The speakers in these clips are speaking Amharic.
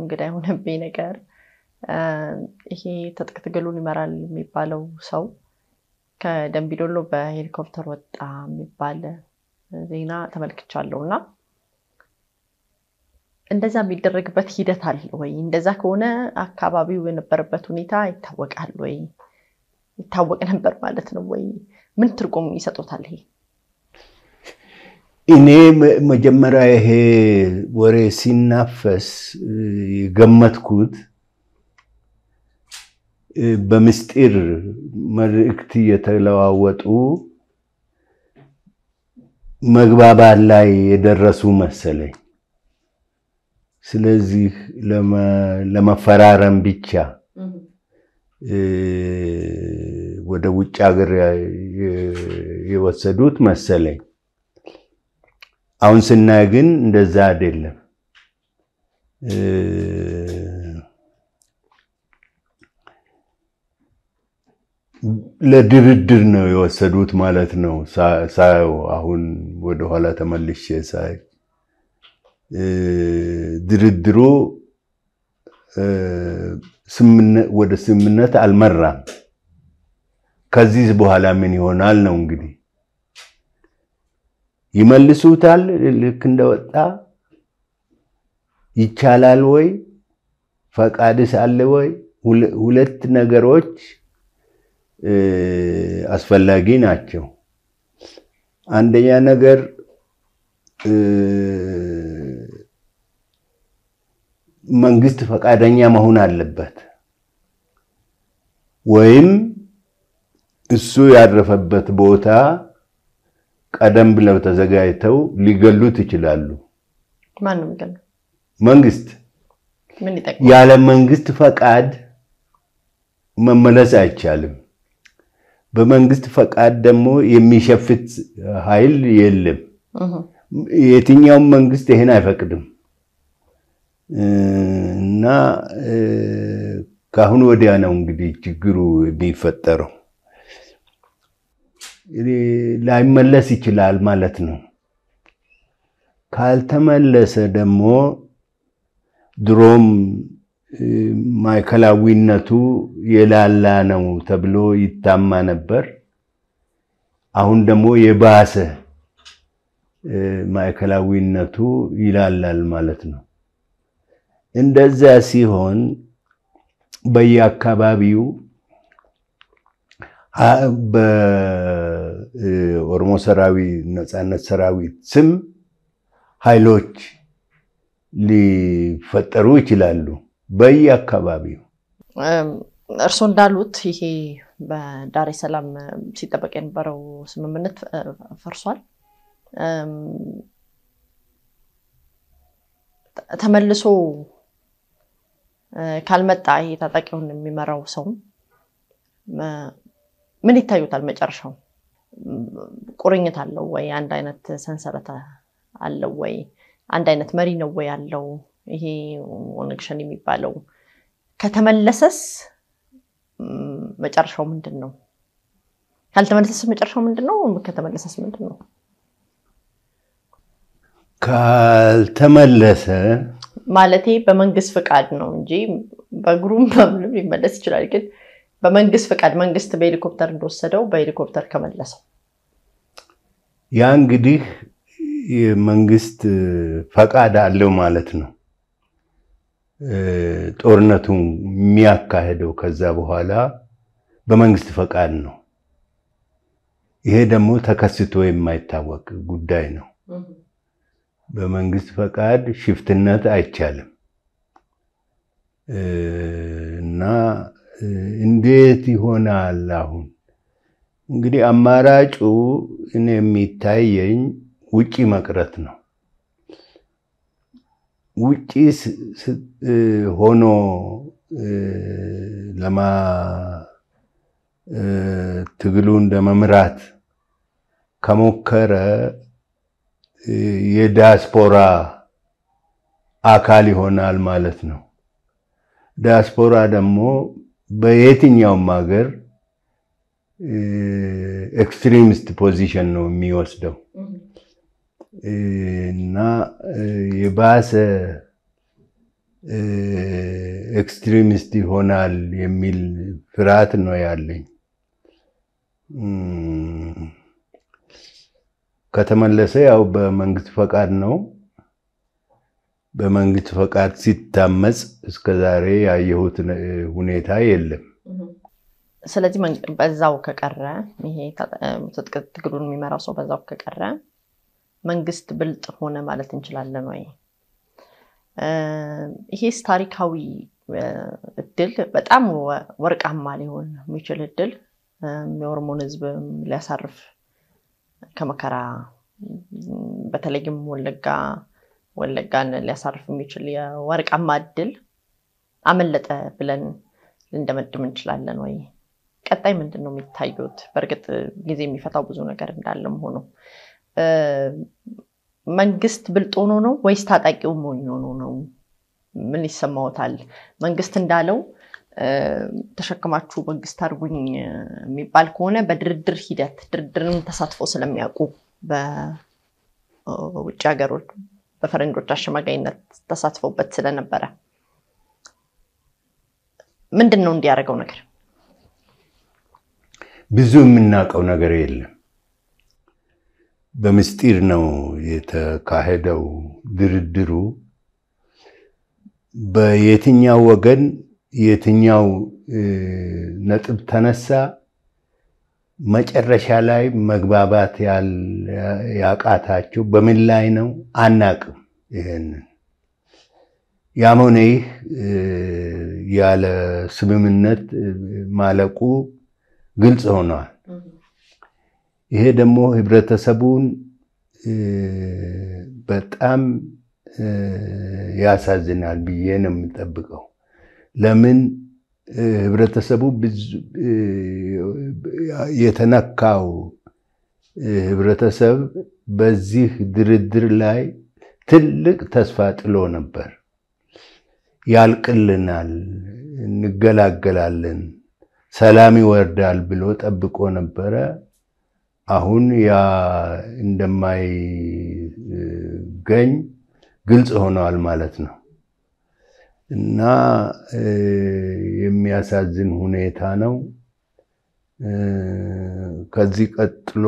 እንግዳ የሆነብኝ ነገር ይሄ ትጥቅ ትግሉን ይመራል የሚባለው ሰው ከደንቢዶሎ በሄሊኮፕተር ወጣ የሚባል ዜና ተመልክቻለሁ እና እንደዛ የሚደረግበት ሂደት አለ ወይ? እንደዛ ከሆነ አካባቢው የነበረበት ሁኔታ ይታወቃል ወይ? ይታወቅ ነበር ማለት ነው ወይ? ምን ትርጉም ይሰጡታል ይሄ? እኔ መጀመሪያ ይሄ ወሬ ሲናፈስ የገመትኩት በምስጢር መልእክት የተለዋወጡ መግባባት ላይ የደረሱ መሰለኝ። ስለዚህ ለመፈራረም ብቻ ወደ ውጭ ሀገር የወሰዱት መሰለኝ። አሁን ስናይ ግን እንደዛ አይደለም። ለድርድር ነው የወሰዱት ማለት ነው። ሳየው አሁን ወደኋላ ተመልሼ ሳይ ድርድሩ ወደ ስምምነት አልመራም። ከዚህ በኋላ ምን ይሆናል ነው እንግዲህ ይመልሱታል? ልክ እንደወጣ ይቻላል ወይ? ፈቃድስ አለ ወይ? ሁለት ነገሮች አስፈላጊ ናቸው። አንደኛ ነገር መንግስት ፈቃደኛ መሆን አለበት፣ ወይም እሱ ያረፈበት ቦታ ቀደም ብለው ተዘጋጅተው ሊገሉት ይችላሉ። መንግስት። ያለ መንግስት ፈቃድ መመለስ አይቻልም። በመንግስት ፈቃድ ደግሞ የሚሸፍት ኃይል የለም። የትኛውም መንግስት ይሄን አይፈቅድም እና ከአሁን ወዲያ ነው እንግዲህ ችግሩ የሚፈጠረው። ላይመለስ ይችላል ማለት ነው። ካልተመለሰ ደግሞ ድሮም ማዕከላዊነቱ የላላ ነው ተብሎ ይታማ ነበር። አሁን ደግሞ የባሰ ማዕከላዊነቱ ይላላል ማለት ነው። እንደዚያ ሲሆን በየአካባቢው ኦሮሞ ሰራዊ ነፃነት ሰራዊት ስም ኃይሎች ሊፈጠሩ ይችላሉ በየአካባቢው። እርስዎ እንዳሉት ይሄ በዳሬ ሰላም ሲጠበቅ የነበረው ስምምነት ፈርሷል። ተመልሶ ካልመጣ ይሄ ታጣቂውን የሚመራው ሰው ምን ይታዩታል መጨረሻው? ቁርኝት አለው ወይ? አንድ አይነት ሰንሰለት አለው ወይ? አንድ አይነት መሪ ነው ወይ ያለው ይሄ ኦነግሸን የሚባለው? ከተመለሰስ መጨረሻው ምንድን ነው? ካልተመለሰስ መጨረሻው ምንድን ነው? ከተመለሰስ ምንድን ነው? ካልተመለሰ ማለቴ በመንግስት ፍቃድ ነው እንጂ በእግሩም በምንም ሊመለስ ይችላል ግን በመንግስት ፈቃድ መንግስት በሄሊኮፕተር እንደወሰደው በሄሊኮፕተር ከመለሰው ያ እንግዲህ የመንግስት ፈቃድ አለው ማለት ነው። ጦርነቱ የሚያካሄደው ከዛ በኋላ በመንግስት ፈቃድ ነው። ይሄ ደግሞ ተከስቶ የማይታወቅ ጉዳይ ነው። በመንግስት ፈቃድ ሽፍትነት አይቻልም እና እንዴት ይሆናል? አሁን እንግዲህ አማራጩ እኔ የሚታየኝ ውጪ መቅረት ነው። ውጪ ሆኖ ለማ ትግሉን ለመምራት ከሞከረ የዲያስፖራ አካል ይሆናል ማለት ነው። ዲያስፖራ ደግሞ በየትኛውም ሀገር ኤክስትሪሚስት ፖዚሽን ነው የሚወስደው እና የባሰ ኤክስትሪሚስት ይሆናል የሚል ፍርሃት ነው ያለኝ። ከተመለሰ ያው በመንግስት ፈቃድ ነው። በመንግስት ፈቃድ ሲታመጽ እስከዛሬ ያየሁት ሁኔታ የለም። ስለዚህ በዛው ከቀረ ይሄ ትግሉን የሚመራው ሰው በዛው ከቀረ መንግስት ብልጥ ሆነ ማለት እንችላለን ወይ? ይሄስ ታሪካዊ እድል በጣም ወርቃማ ሊሆን የሚችል እድል የኦሮሞን ህዝብ ሊያሳርፍ ከመከራ በተለይም ወለጋ ወለጋን ሊያሳርፍ የሚችል የወርቃማ እድል አመለጠ ብለን ልንደመድም እንችላለን ወይ? ቀጣይ ምንድን ነው የሚታዩት? በእርግጥ ጊዜ የሚፈታው ብዙ ነገር እንዳለም ሆኖ መንግስት ብልጦ ሆኖ ነው ወይስ ታጣቂው ሞኝ ሆኖ ነው? ምን ይሰማዎታል? መንግስት እንዳለው ተሸክማችሁ መንግስት አድርጉኝ የሚባል ከሆነ በድርድር ሂደት ድርድርን ተሳትፎ ስለሚያውቁ በውጭ ሀገሮች በፈረንጆች አሸማጋይነት ተሳትፎበት ስለነበረ ምንድን ነው እንዲያደርገው ነገር? ብዙ የምናውቀው ነገር የለም። በምስጢር ነው የተካሄደው ድርድሩ። በየትኛው ወገን የትኛው ነጥብ ተነሳ መጨረሻ ላይ መግባባት ያቃታቸው በምን ላይ ነው አናቅም። ይህንን ያም ሆነ ይህ ያለ ስምምነት ማለቁ ግልጽ ሆነዋል። ይሄ ደግሞ ህብረተሰቡን በጣም ያሳዝናል ብዬ ነው የምጠብቀው ለምን ህብረተሰቡ የተነካው ህብረተሰብ በዚህ ድርድር ላይ ትልቅ ተስፋ ጥሎ ነበር። ያልቅልናል፣ እንገላገላለን፣ ሰላም ይወርዳል ብሎ ጠብቆ ነበረ። አሁን ያ እንደማይገኝ ግልጽ ሆነዋል ማለት ነው። እና የሚያሳዝን ሁኔታ ነው። ከዚህ ቀጥሎ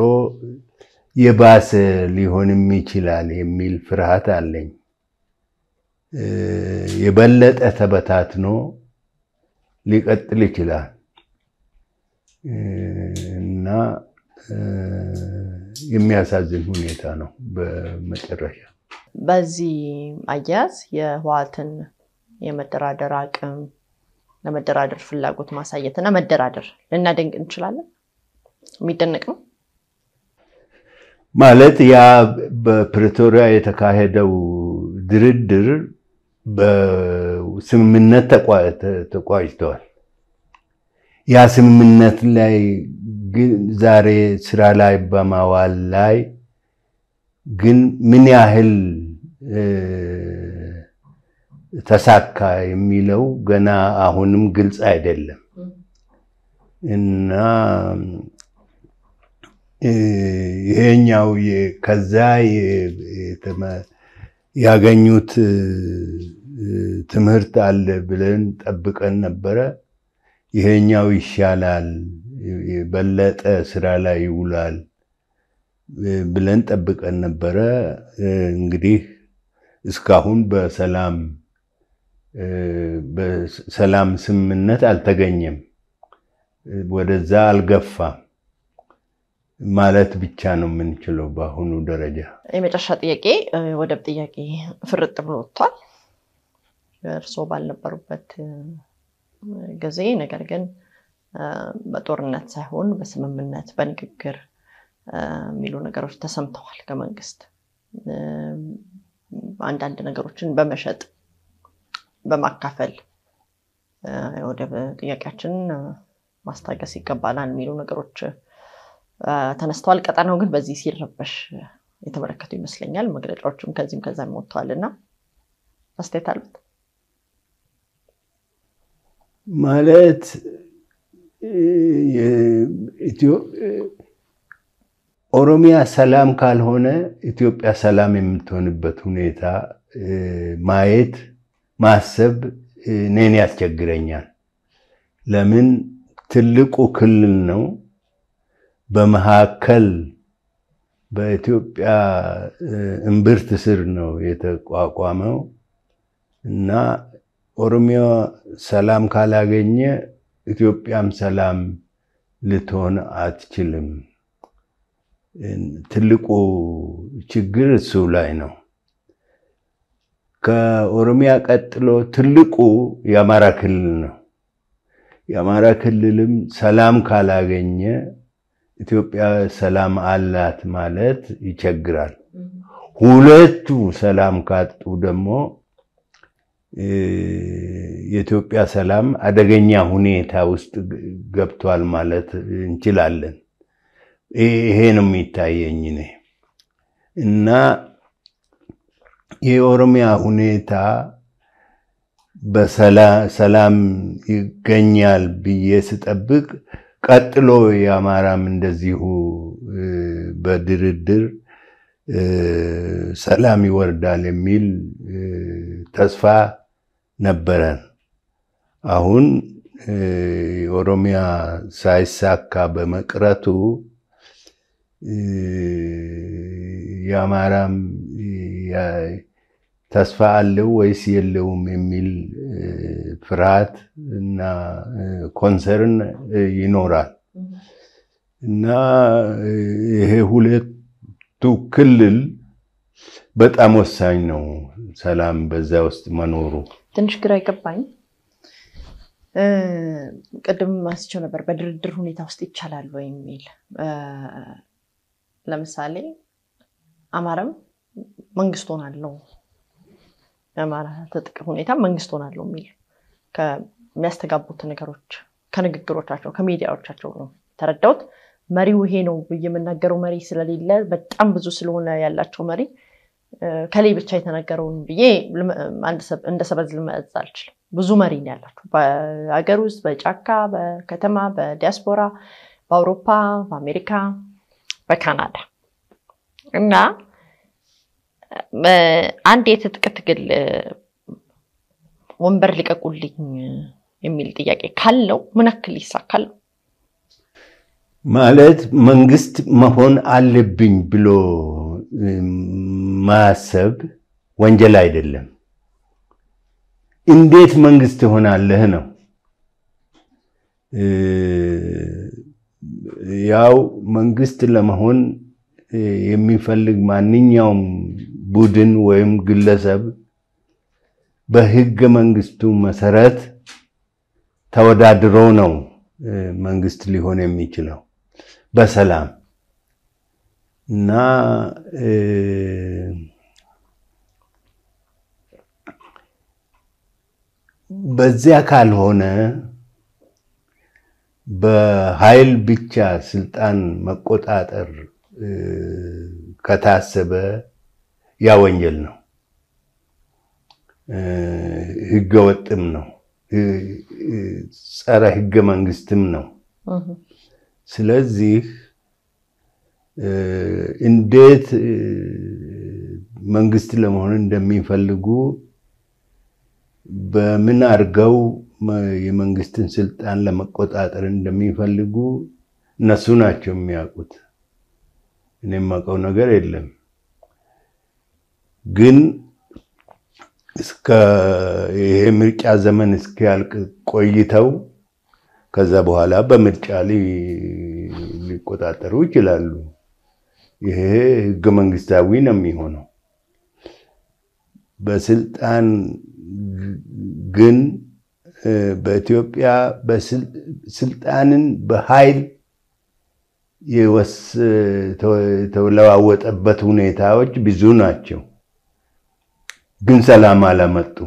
የባሰ ሊሆንም ይችላል የሚል ፍርሃት አለኝ። የበለጠ ተበታትኖ ሊቀጥል ይችላል እና የሚያሳዝን ሁኔታ ነው። በመጨረሻ በዚህ አያያዝ የህወሓትን የመደራደር አቅም ለመደራደር ፍላጎት ማሳየት እና መደራደር ልናደንቅ እንችላለን። የሚደነቅ ነው ማለት ያ በፕሪቶሪያ የተካሄደው ድርድር በስምምነት ተቋጭተዋል። ያ ስምምነት ላይ ግን ዛሬ ስራ ላይ በማዋል ላይ ግን ምን ያህል ተሳካ የሚለው ገና አሁንም ግልጽ አይደለም እና ይሄኛው ከዛ ያገኙት ትምህርት አለ ብለን ጠብቀን ነበረ። ይሄኛው ይሻላል፣ በለጠ ስራ ላይ ይውላል ብለን ጠብቀን ነበረ። እንግዲህ እስካሁን በሰላም በሰላም ስምምነት አልተገኘም፣ ወደዛ አልገፋም ማለት ብቻ ነው የምንችለው በአሁኑ ደረጃ። የመጨረሻ ጥያቄ ወደብ ጥያቄ ፍርጥ ብሎ ወጥቷል። እርስዎ ባልነበሩበት ጊዜ ነገር ግን በጦርነት ሳይሆን በስምምነት በንግግር የሚሉ ነገሮች ተሰምተዋል። ከመንግስት አንዳንድ ነገሮችን በመሸጥ በማካፈል የወደብ ጥያቄያችን ማስታገስ ይገባናል የሚሉ ነገሮች ተነስተዋል። ቀጠናው ግን በዚህ ሲረበሽ የተመለከቱ ይመስለኛል። መግለጫዎችም ከዚህም ከዛም ወጥተዋል እና አስተያየት አሉት ማለት ኦሮሚያ ሰላም ካልሆነ ኢትዮጵያ ሰላም የምትሆንበት ሁኔታ ማየት ማሰብ እኔን ያስቸግረኛል። ለምን ትልቁ ክልል ነው። በመካከል በኢትዮጵያ እምብርት ስር ነው የተቋቋመው እና ኦሮሚያ ሰላም ካላገኘ ኢትዮጵያም ሰላም ልትሆን አትችልም። ትልቁ ችግር እሱ ላይ ነው። ከኦሮሚያ ቀጥሎ ትልቁ የአማራ ክልል ነው። የአማራ ክልልም ሰላም ካላገኘ ኢትዮጵያ ሰላም አላት ማለት ይቸግራል። ሁለቱ ሰላም ካጡ ደግሞ የኢትዮጵያ ሰላም አደገኛ ሁኔታ ውስጥ ገብቷል ማለት እንችላለን። ይሄ ነው የሚታየኝ እኔ እና የኦሮሚያ ሁኔታ በሰላም ይገኛል ብዬ ስጠብቅ ቀጥሎ የአማራም እንደዚሁ በድርድር ሰላም ይወርዳል የሚል ተስፋ ነበረን። አሁን የኦሮሚያ ሳይሳካ በመቅረቱ የአማራም ተስፋ አለው ወይስ የለውም የሚል ፍርሃት እና ኮንሰርን ይኖራል እና ይሄ ሁለቱ ክልል በጣም ወሳኝ ነው። ሰላም በዛ ውስጥ መኖሩ ትንሽ ግራ ይገባኝ። ቅድም አንስቼው ነበር በድርድር ሁኔታ ውስጥ ይቻላል ወይ የሚል ለምሳሌ አማረም መንግስት ሆናለሁ የአማራ ትጥቅ ሁኔታ መንግስት ሆናለሁ የሚል ከሚያስተጋቡት ነገሮች ከንግግሮቻቸው ከሚዲያዎቻቸው ነው ተረዳውት መሪው ይሄ ነው ብዬ የምናገረው መሪ ስለሌለ በጣም ብዙ ስለሆነ ያላቸው መሪ ከላይ ብቻ የተናገረውን ብዬ እንደ ሰበዝ ልመዝ አልችልም። ብዙ መሪ ነው ያላቸው በሀገር ውስጥ፣ በጫካ፣ በከተማ፣ በዲያስፖራ፣ በአውሮፓ፣ በአሜሪካ፣ በካናዳ እና አንድ የትጥቅ ትግል ወንበር ሊቀቁልኝ የሚል ጥያቄ ካለው ምን ያክል ይሳካል? ማለት መንግስት መሆን አለብኝ ብሎ ማሰብ ወንጀል አይደለም። እንዴት መንግስት ሆናለህ ነው። ያው መንግስት ለመሆን የሚፈልግ ማንኛውም ቡድን ወይም ግለሰብ በህገ መንግስቱ መሰረት ተወዳድሮ ነው መንግስት ሊሆን የሚችለው በሰላም እና በዚያ ካልሆነ በኃይል ብቻ ስልጣን መቆጣጠር ከታሰበ ያ ወንጀል ነው፣ ህገወጥም ነው፣ ጸረ ህገ መንግስትም ነው። ስለዚህ እንዴት መንግስት ለመሆን እንደሚፈልጉ በምን አድርገው የመንግስትን ስልጣን ለመቆጣጠር እንደሚፈልጉ እነሱ ናቸው የሚያውቁት። እኔ የማውቀው ነገር የለም። ግን እስከ ይሄ ምርጫ ዘመን እስኪያልቅ ቆይተው ከዛ በኋላ በምርጫ ሊቆጣጠሩ ይችላሉ። ይሄ ህገ መንግስታዊ ነው የሚሆነው። በስልጣን ግን በኢትዮጵያ ስልጣንን በኃይል የተለዋወጠበት ሁኔታዎች ብዙ ናቸው። ግን ሰላም አላመጡ።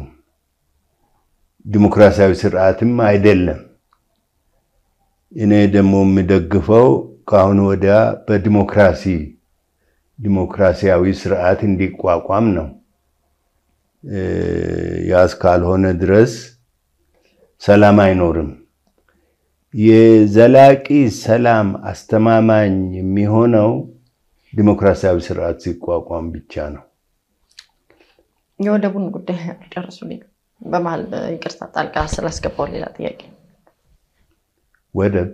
ዲሞክራሲያዊ ስርዓትም አይደለም። እኔ ደግሞ የሚደግፈው ከአሁን ወዲያ በዲሞክራሲ ዲሞክራሲያዊ ስርዓት እንዲቋቋም ነው። ያስ ካልሆነ ድረስ ሰላም አይኖርም። የዘላቂ ሰላም አስተማማኝ የሚሆነው ዲሞክራሲያዊ ስርዓት ሲቋቋም ብቻ ነው። የወደቡን ጉዳይ አልጨረሱልኝ። በመሀል ይቅርታ ጣልቃ ስላስገባው ሌላ ጥያቄ ወደብ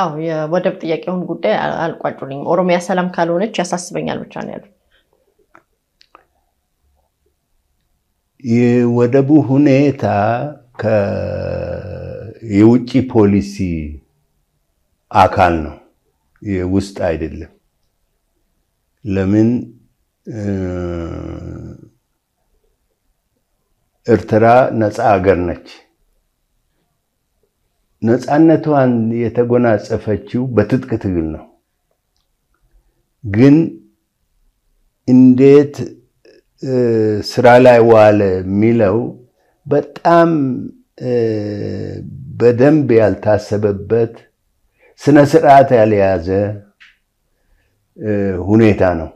አዎ የወደብ ጥያቄውን ጉዳይ አልቋጩልኝ ኦሮሚያ ሰላም ካልሆነች ያሳስበኛል ብቻ ነው ያሉት። የወደቡ ሁኔታ የውጭ ፖሊሲ አካል ነው፣ የውስጥ አይደለም። ለምን ኤርትራ ነፃ ሀገር ነች። ነፃነቷን የተጎናጸፈችው በትጥቅ ትግል ነው። ግን እንዴት ስራ ላይ ዋለ የሚለው በጣም በደንብ ያልታሰበበት ስነ ስርዓት ያልያዘ ሁኔታ ነው።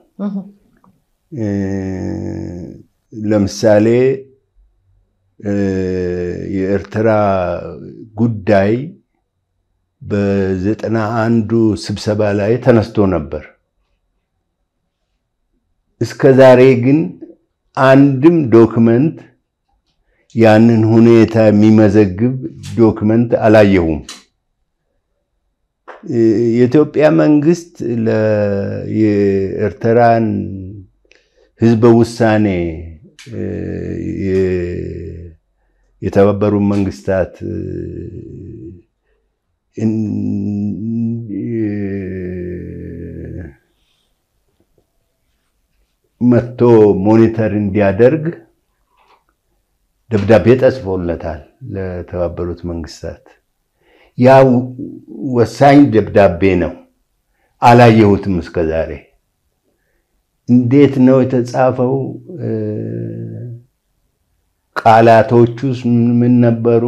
ለምሳሌ የኤርትራ ጉዳይ በዘጠና አንዱ ስብሰባ ላይ ተነስቶ ነበር። እስከ ዛሬ ግን አንድም ዶክመንት ያንን ሁኔታ የሚመዘግብ ዶክመንት አላየሁም። የኢትዮጵያ መንግስት የኤርትራን ህዝበ ውሳኔ የተባበሩ መንግስታት መጥቶ ሞኒተር እንዲያደርግ ደብዳቤ ተጽፎለታል ለተባበሩት መንግስታት። ያ ወሳኝ ደብዳቤ ነው። አላየሁትም እስከዛሬ። እንዴት ነው የተጻፈው? ቃላቶቹስ ምን ነበሩ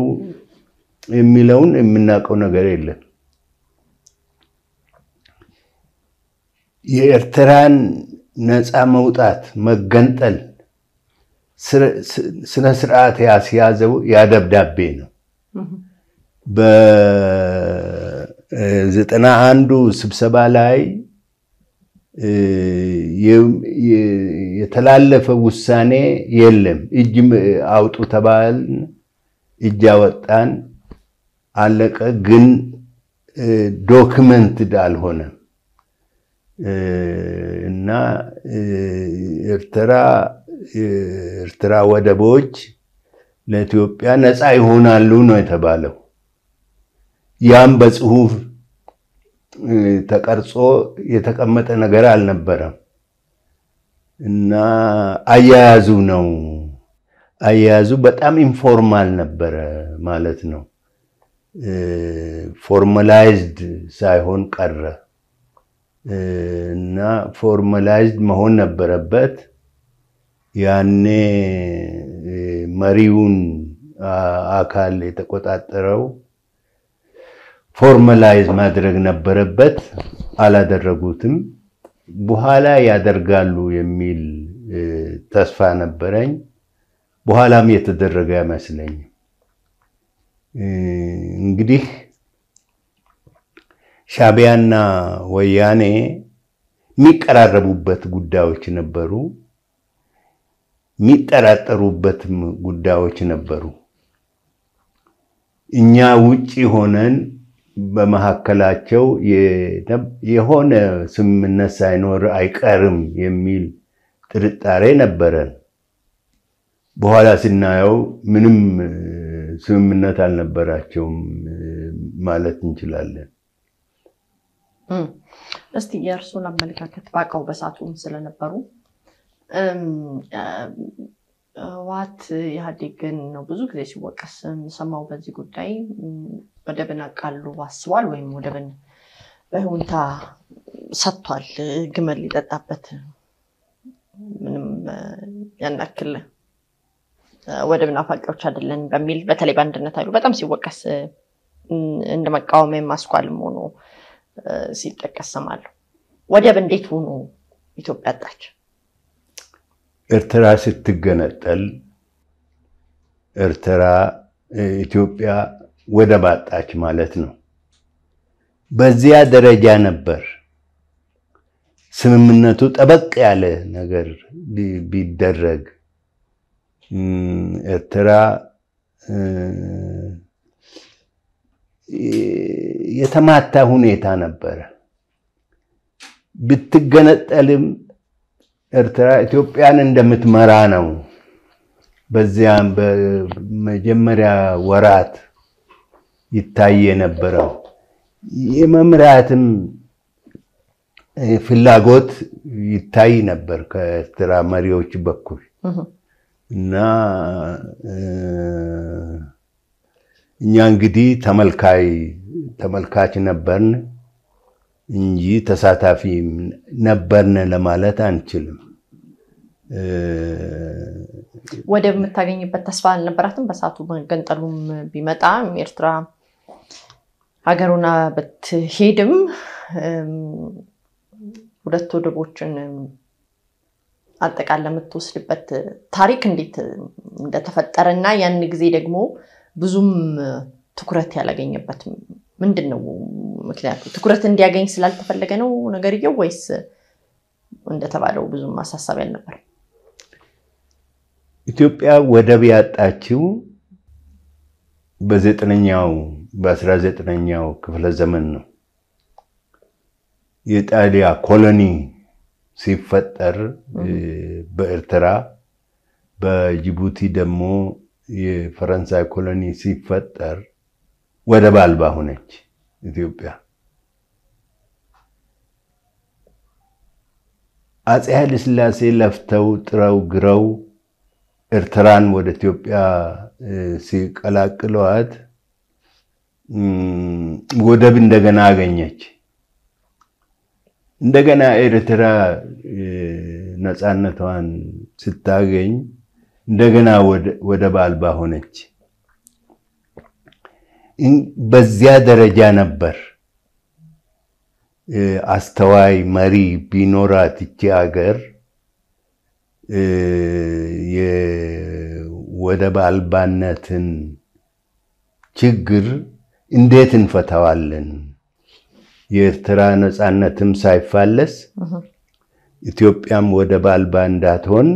የሚለውን የምናውቀው ነገር የለም። የኤርትራን ነፃ መውጣት መገንጠል ስነ ስርዓት ያስያዘው ያ ደብዳቤ ነው። በዘጠና አንዱ ስብሰባ ላይ የተላለፈ ውሳኔ የለም። እጅ አውጡ ተባልን፣ እጅ አወጣን፣ አለቀ። ግን ዶክመንትድ አልሆነም እና ኤርትራ ኤርትራ ወደቦች ለኢትዮጵያ ነፃ ይሆናሉ ነው የተባለው። ያም በጽሁፍ ተቀርጾ የተቀመጠ ነገር አልነበረም እና አያያዙ ነው። አያያዙ በጣም ኢንፎርማል ነበረ ማለት ነው። ፎርማላይዝድ ሳይሆን ቀረ እና ፎርማላይዝድ መሆን ነበረበት። ያኔ መሪውን አካል የተቆጣጠረው ፎርመላይዝ ማድረግ ነበረበት። አላደረጉትም። በኋላ ያደርጋሉ የሚል ተስፋ ነበረኝ። በኋላም የተደረገ አይመስለኝም። እንግዲህ ሻቢያና ወያኔ የሚቀራረቡበት ጉዳዮች ነበሩ፣ የሚጠራጠሩበትም ጉዳዮች ነበሩ። እኛ ውጪ ሆነን በመካከላቸው የሆነ ስምምነት ሳይኖር አይቀርም የሚል ጥርጣሬ ነበረን። በኋላ ስናየው ምንም ስምምነት አልነበራቸውም ማለት እንችላለን። እስቲ የእርሱን አመለካከት በቀው በሳቱም ስለነበሩ ህወሓት ኢህአዴግን ነው ብዙ ጊዜ ሲወቀስ የምሰማው። በዚህ ጉዳይ ወደብን አቃሉ አስቧል ወይም ወደብን በሁንታ ሰጥቷል። ግመል ሊጠጣበት ምንም ያናክል ወደብን አፋቂዎች አይደለን በሚል በተለይ በአንድነት አይሉ በጣም ሲወቀስ እንደ መቃወሚያ ማስኳልም ሆኖ ሲጠቀስ ሰማለሁ። ወደብ እንዴት ሆኖ ኢትዮጵያ አጣች? ኤርትራ ስትገነጠል ኤርትራ ኢትዮጵያ ወደ ባጣች ማለት ነው። በዚያ ደረጃ ነበር ስምምነቱ። ጠበቅ ያለ ነገር ቢደረግ ኤርትራ የተማታ ሁኔታ ነበረ። ብትገነጠልም ኤርትራ ኢትዮጵያን እንደምትመራ ነው። በዚያም በመጀመሪያ ወራት ይታይ የነበረው የመምራትም ፍላጎት ይታይ ነበር ከኤርትራ መሪዎች በኩል እና እኛ እንግዲህ ተመልካች ነበርን። እንጂ ተሳታፊ ነበርን ለማለት አንችልም። ወደብ የምታገኝበት ተስፋ አልነበራትም። በሰዓቱ መገንጠሉም ቢመጣም ኤርትራ ሀገሩና ብትሄድም ሁለት ወደቦችን አጠቃላይ የምትወስድበት ታሪክ እንዴት እንደተፈጠረ እና ያን ጊዜ ደግሞ ብዙም ትኩረት ያላገኘበት ምንድን ነው ምክንያቱ? ትኩረት እንዲያገኝ ስላልተፈለገ ነው ነገርየው ወይስ እንደተባለው ብዙም ማሳሳቢ አልነበር? ኢትዮጵያ ወደብ ያጣችው በዘጠነኛው በአስራ ዘጠነኛው ክፍለ ዘመን ነው። የጣሊያ ኮሎኒ ሲፈጠር በኤርትራ በጅቡቲ ደግሞ የፈረንሳይ ኮሎኒ ሲፈጠር ወደብ አልባ ሆነች ኢትዮጵያ። አፄ ኃይለ ሥላሴ ለፍተው ጥረው ግረው ኤርትራን ወደ ኢትዮጵያ ሲቀላቅሏት ወደብ እንደገና አገኘች። እንደገና ኤርትራ ነፃነቷን ስታገኝ እንደገና ወደብ አልባ ሆነች። በዚያ ደረጃ ነበር። አስተዋይ መሪ ቢኖራት ይቺ ሀገር የወደብ አልባነትን ችግር እንዴት እንፈታዋለን? የኤርትራ ነፃነትም ሳይፋለስ ኢትዮጵያም ወደብ አልባ እንዳትሆን